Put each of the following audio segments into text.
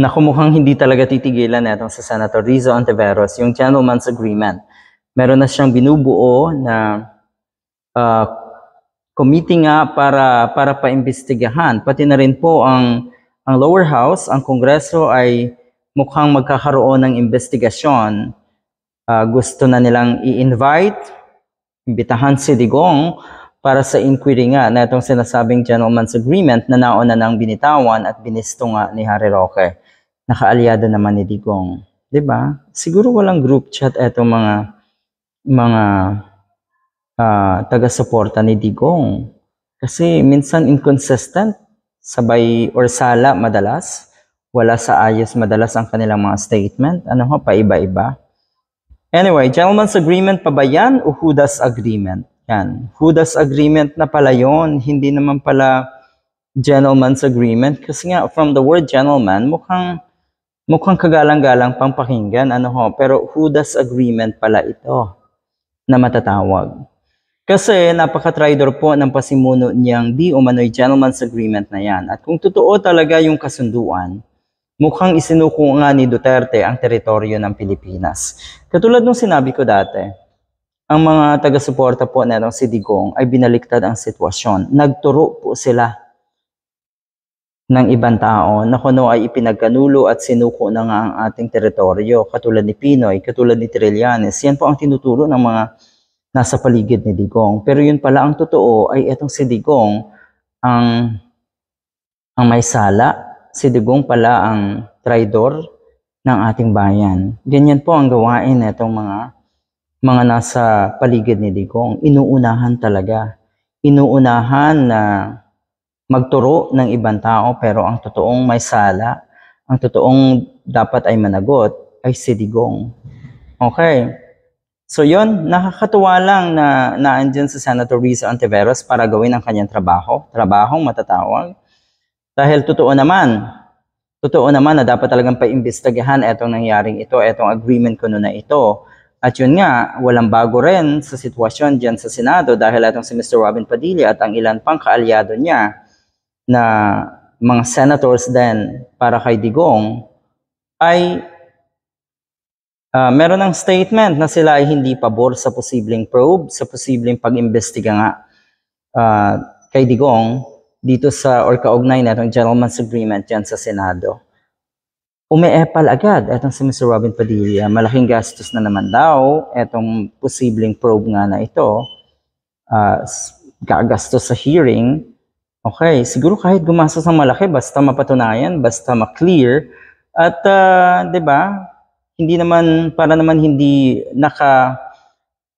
na kumukhang hindi talaga titigilan netong sa Senator Rizzo Antiveros yung gentleman's agreement. Meron na siyang binubuo na uh, committee nga para para paimbestigahan. Pati na rin po ang ang lower house, ang kongreso ay mukhang magkakaroon ng investigasyon. Uh, gusto na nilang i-invite, imbitahan si Digong para sa inquiry nga na itong sinasabing gentleman's agreement na nauna nang binitawan at binisto nga ni Harry Roque nakaalyado naman ni Digong. 'Di ba? Siguro walang group chat eto mga mga uh, taga-suporta ni Digong. Kasi minsan inconsistent, sabay or sala madalas, wala sa ayos madalas ang kanilang mga statement. Ano ho, paiba-iba. Anyway, gentleman's agreement pa ba yan o Judas agreement? Yan. Judas agreement na pala yon, hindi naman pala gentleman's agreement kasi nga from the word gentleman, mukhang Mukhang kagalang-galang pang pakinggan, ano ho, pero Judas Agreement pala ito na matatawag. Kasi napaka-tridor po ng pasimuno niyang di umano'y gentleman's agreement na yan. At kung totoo talaga yung kasunduan, mukhang isinuko nga ni Duterte ang teritoryo ng Pilipinas. Katulad nung sinabi ko dati, ang mga taga-suporta po na si Digong ay binaliktad ang sitwasyon. Nagturo po sila ng ibang tao na kuno ay ipinagkanulo at sinuko na nga ang ating teritoryo katulad ni Pinoy, katulad ni Trillanes. Yan po ang tinuturo ng mga nasa paligid ni Digong. Pero yun pala ang totoo ay itong si Digong ang ang may sala, si Digong pala ang traidor ng ating bayan. Ganyan po ang gawain itong mga mga nasa paligid ni Digong. Inuunahan talaga. Inuunahan na uh, magturo ng ibang tao pero ang totoong may sala, ang totoong dapat ay managot ay sidigong. Okay. So yun, nakakatuwa lang na naandyan si Senator Risa Antiveros para gawin ang kanyang trabaho, trabahong matatawag. Dahil totoo naman, totoo naman na dapat talagang paimbestigahan itong nangyaring ito, itong agreement ko na ito. At yun nga, walang bago rin sa sitwasyon dyan sa Senado dahil itong si Mr. Robin Padilla at ang ilan pang kaalyado niya na mga senators din para kay Digong ay uh, meron ng statement na sila ay hindi pabor sa posibleng probe, sa posibleng pag-imbestiga nga uh, kay Digong dito sa or kaugnay na itong gentleman's agreement yan sa Senado. Umeepal agad itong si Mr. Robin Padilla. Malaking gastos na naman daw itong posibleng probe nga na ito. Uh, gagastos sa hearing Okay, siguro kahit gumasa sa malaki, basta mapatunayan, basta ma-clear. At, uh, di ba, hindi naman, para naman hindi naka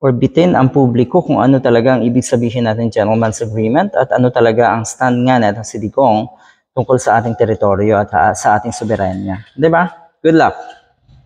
orbitin ang publiko kung ano talaga ang ibig sabihin natin gentleman's agreement at ano talaga ang stand nga natin si Digong tungkol sa ating teritoryo at ah, sa ating soberanya. Di ba? Good luck!